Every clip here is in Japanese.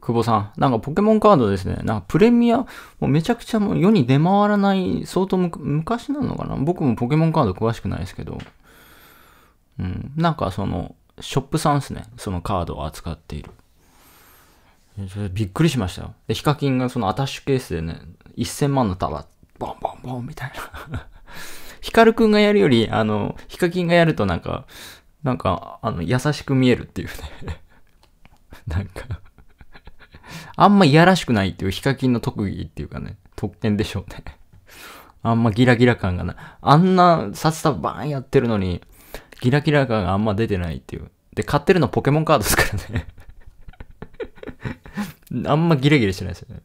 久保さん。なんかポケモンカードですね。なんかプレミア、もうめちゃくちゃもう世に出回らない、相当昔なのかな僕もポケモンカード詳しくないですけど。うん。なんかその、ショップさんですね。そのカードを扱っている。びっくりしましたよ。で、ヒカキンがそのアタッシュケースでね、1000万の束、ボンボンボンみたいな。ヒカルくんがやるより、あの、ヒカキンがやるとなんか、なんか、あの、優しく見えるっていうね。なんかあんまいやらしくないっていうヒカキンの特技っていうかね、特権でしょうね あんまギラギラ感がない。あんな札束バーンやってるのに、ギラギラ感があんま出てないっていう。で、買ってるのポケモンカードですからね あんまギラギラしてないですよね。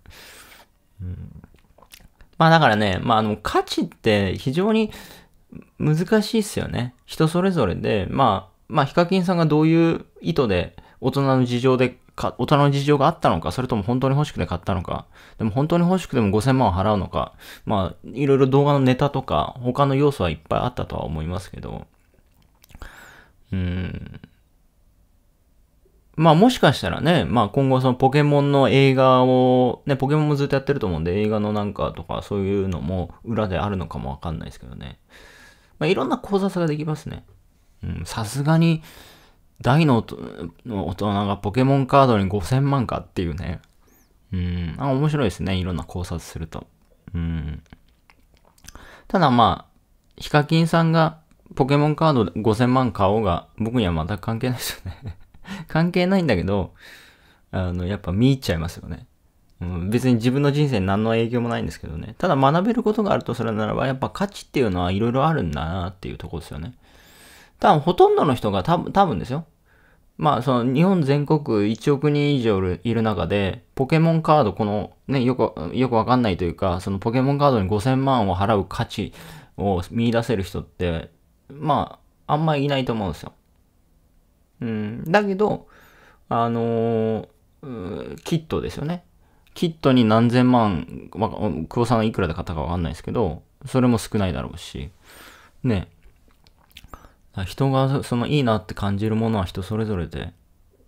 うん、まあだからね、まああの、価値って非常に難しいっすよね。人それぞれで、まあ、まあヒカキンさんがどういう意図で、大人の事情でか、大人の事情があったのか、それとも本当に欲しくて買ったのか、でも本当に欲しくても5000万を払うのか、まあ、いろいろ動画のネタとか、他の要素はいっぱいあったとは思いますけど、うん。まあもしかしたらね、まあ今後そのポケモンの映画を、ね、ポケモンもずっとやってると思うんで、映画のなんかとかそういうのも裏であるのかもわかんないですけどね。まあいろんな考察ができますね。うん、さすがに、大の大人がポケモンカードに5000万かっていうね。うん。あ、面白いですね。いろんな考察すると。うん。ただまあ、ヒカキンさんがポケモンカード5000万買おうが、僕には全く関係ないですよね 関係ないんだけど、あの、やっぱ見入っちゃいますよね。うん、別に自分の人生に何の影響もないんですけどね。ただ学べることがあるとするならば、やっぱ価値っていうのはいろいろあるんだなっていうとこですよね。多分ほとんどの人が多分、多分ですよ。まあ、その日本全国1億人以上いる中で、ポケモンカード、このね、よく、よくわかんないというか、そのポケモンカードに5000万を払う価値を見出せる人って、まあ、あんまりいないと思うんですよ。うん、だけど、あのー、キットですよね。キットに何千万、まあ、久保さんいくらで買ったかわかんないですけど、それも少ないだろうし、ね、人がそのいいなって感じるものは人それぞれで、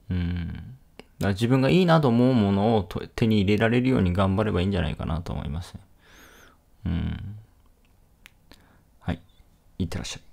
うん。だ自分がいいなと思うものを手に入れられるように頑張ればいいんじゃないかなと思いますうん。はい。いってらっしゃい。